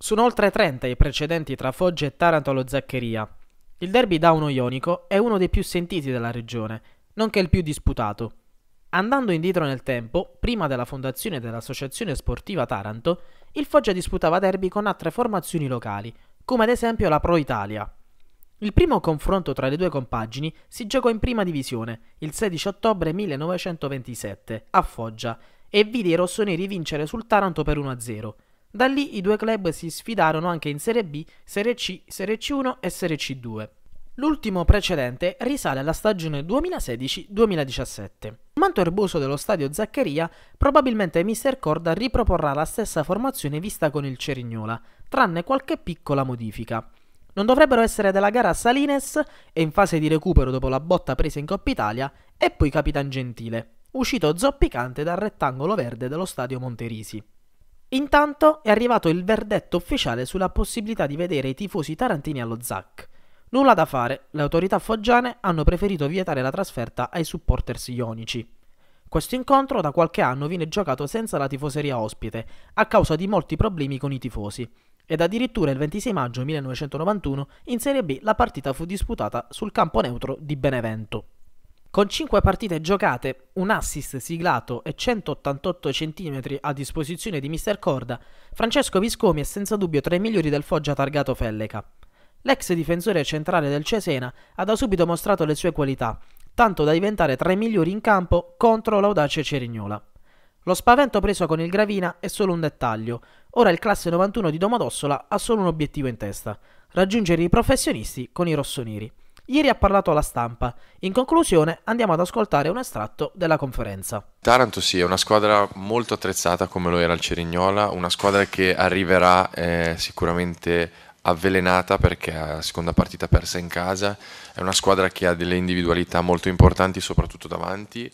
Sono oltre 30 i precedenti tra Foggia e Taranto allo Zaccheria. Il derby dauno ionico è uno dei più sentiti della regione, nonché il più disputato. Andando indietro nel tempo, prima della fondazione dell'Associazione Sportiva Taranto, il Foggia disputava derby con altre formazioni locali, come ad esempio la Pro Italia. Il primo confronto tra le due compagini si giocò in prima divisione il 16 ottobre 1927 a Foggia e vide i rossoneri vincere sul Taranto per 1-0 da lì i due club si sfidarono anche in Serie B, Serie C, Serie C1 e Serie C2. L'ultimo precedente risale alla stagione 2016-2017. Manto erboso dello stadio Zaccheria, probabilmente Mr. Corda riproporrà la stessa formazione vista con il Cerignola, tranne qualche piccola modifica. Non dovrebbero essere della gara Salines, e in fase di recupero dopo la botta presa in Coppa Italia, e poi Capitan Gentile, uscito zoppicante dal rettangolo verde dello stadio Monterisi. Intanto è arrivato il verdetto ufficiale sulla possibilità di vedere i tifosi tarantini allo ZAC. Nulla da fare, le autorità foggiane hanno preferito vietare la trasferta ai supporters ionici. Questo incontro da qualche anno viene giocato senza la tifoseria ospite, a causa di molti problemi con i tifosi. Ed addirittura il 26 maggio 1991 in Serie B la partita fu disputata sul campo neutro di Benevento. Con 5 partite giocate, un assist siglato e 188 cm a disposizione di Mr. Corda, Francesco Viscomi è senza dubbio tra i migliori del Foggia targato Felleca. L'ex difensore centrale del Cesena ha da subito mostrato le sue qualità, tanto da diventare tra i migliori in campo contro l'audace Cerignola. Lo spavento preso con il Gravina è solo un dettaglio. Ora il classe 91 di Domodossola ha solo un obiettivo in testa: raggiungere i professionisti con i rossoneri ieri ha parlato alla stampa. In conclusione andiamo ad ascoltare un estratto della conferenza. Taranto sì, è una squadra molto attrezzata come lo era il Cerignola, una squadra che arriverà eh, sicuramente avvelenata perché ha la seconda partita persa in casa, è una squadra che ha delle individualità molto importanti soprattutto davanti.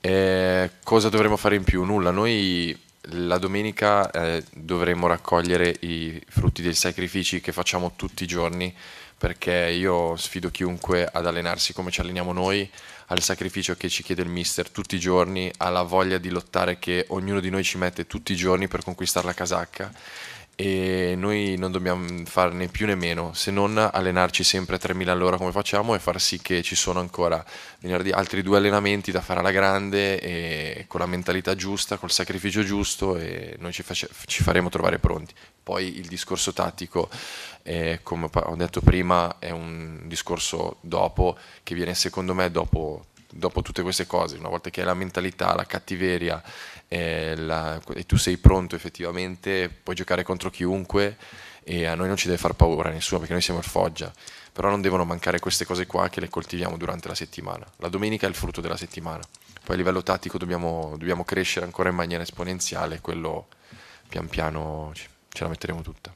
Eh, cosa dovremmo fare in più? Nulla, noi la domenica eh, dovremo raccogliere i frutti dei sacrifici che facciamo tutti i giorni perché io sfido chiunque ad allenarsi come ci alleniamo noi, al sacrificio che ci chiede il mister tutti i giorni, alla voglia di lottare che ognuno di noi ci mette tutti i giorni per conquistare la casacca e noi non dobbiamo farne più né meno se non allenarci sempre a 3000 all'ora come facciamo e far sì che ci sono ancora venerdì altri due allenamenti da fare alla grande e con la mentalità giusta, col sacrificio giusto e noi ci, face- ci faremo trovare pronti. Poi il discorso tattico, eh, come ho detto prima, è un discorso dopo che viene secondo me dopo dopo tutte queste cose, una volta che hai la mentalità, la cattiveria eh, la, e tu sei pronto effettivamente, puoi giocare contro chiunque e a noi non ci deve far paura nessuno perché noi siamo il Foggia, però non devono mancare queste cose qua che le coltiviamo durante la settimana. La domenica è il frutto della settimana, poi a livello tattico dobbiamo, dobbiamo crescere ancora in maniera esponenziale, quello pian piano ce la metteremo tutta.